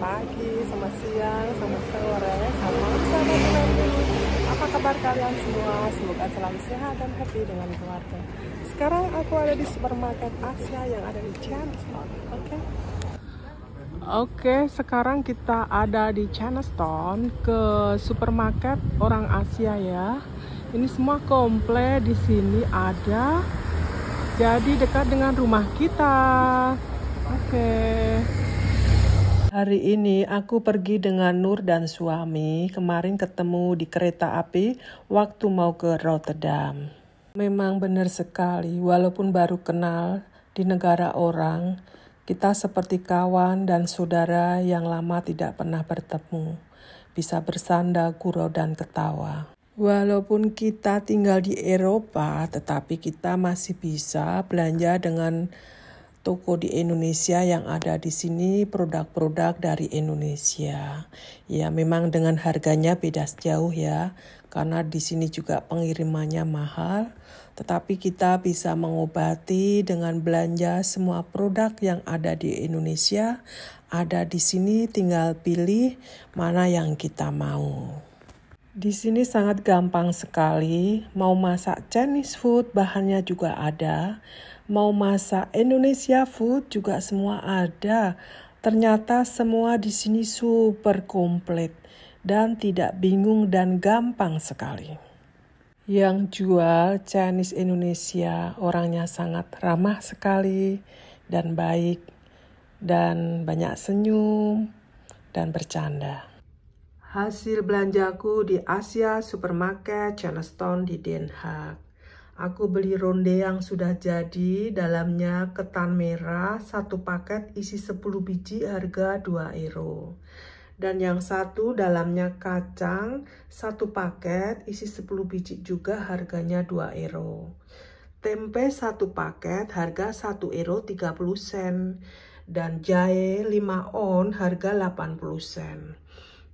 pagi, sama siang, sama sore, sama sama sore. Apa kabar kalian semua? Semoga selalu sehat dan happy dengan keluarga. Sekarang aku ada di supermarket Asia yang ada di Chinatown, oke? Okay? Oke, sekarang kita ada di Chinatown ke supermarket orang Asia ya. Ini semua komplek di sini ada. Jadi dekat dengan rumah kita. Oke. Okay. Hari ini aku pergi dengan Nur dan suami. Kemarin ketemu di kereta api waktu mau ke Rotterdam. Memang benar sekali, walaupun baru kenal di negara orang, kita seperti kawan dan saudara yang lama tidak pernah bertemu. Bisa bersanda, gurau, dan ketawa. Walaupun kita tinggal di Eropa, tetapi kita masih bisa belanja dengan toko di Indonesia yang ada di sini produk-produk dari Indonesia. Ya, memang dengan harganya beda jauh ya, karena di sini juga pengirimannya mahal, tetapi kita bisa mengobati dengan belanja semua produk yang ada di Indonesia. Ada di sini tinggal pilih mana yang kita mau. Di sini sangat gampang sekali. Mau masak Chinese food, bahannya juga ada. Mau masak Indonesia food juga semua ada. Ternyata semua di sini super komplit dan tidak bingung dan gampang sekali. Yang jual Chinese Indonesia orangnya sangat ramah sekali dan baik dan banyak senyum dan bercanda. Hasil belanjaku di Asia Supermarket Chinatown di Den Haag. Aku beli ronde yang sudah jadi, dalamnya ketan merah, satu paket isi 10 biji harga 2 euro. Dan yang satu dalamnya kacang, satu paket isi 10 biji juga harganya 2 euro. Tempe satu paket harga 1 euro 30 sen. Dan jahe 5 on harga 80 sen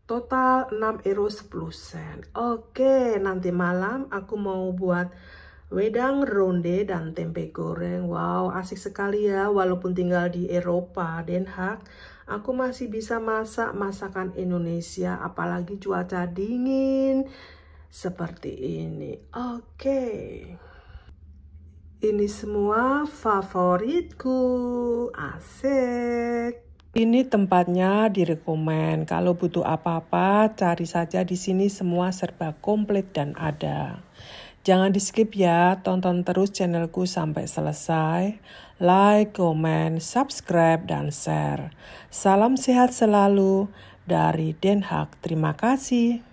total 6 euro 10 oke nanti malam aku mau buat wedang ronde dan tempe goreng wow asik sekali ya walaupun tinggal di Eropa Den Haag aku masih bisa masak masakan Indonesia apalagi cuaca dingin seperti ini oke ini semua favoritku asik ini tempatnya direkomen. Kalau butuh apa-apa, cari saja di sini semua serba komplit dan ada. Jangan di skip ya, tonton terus channelku sampai selesai. Like, comment, subscribe, dan share. Salam sehat selalu dari Den Haag. Terima kasih.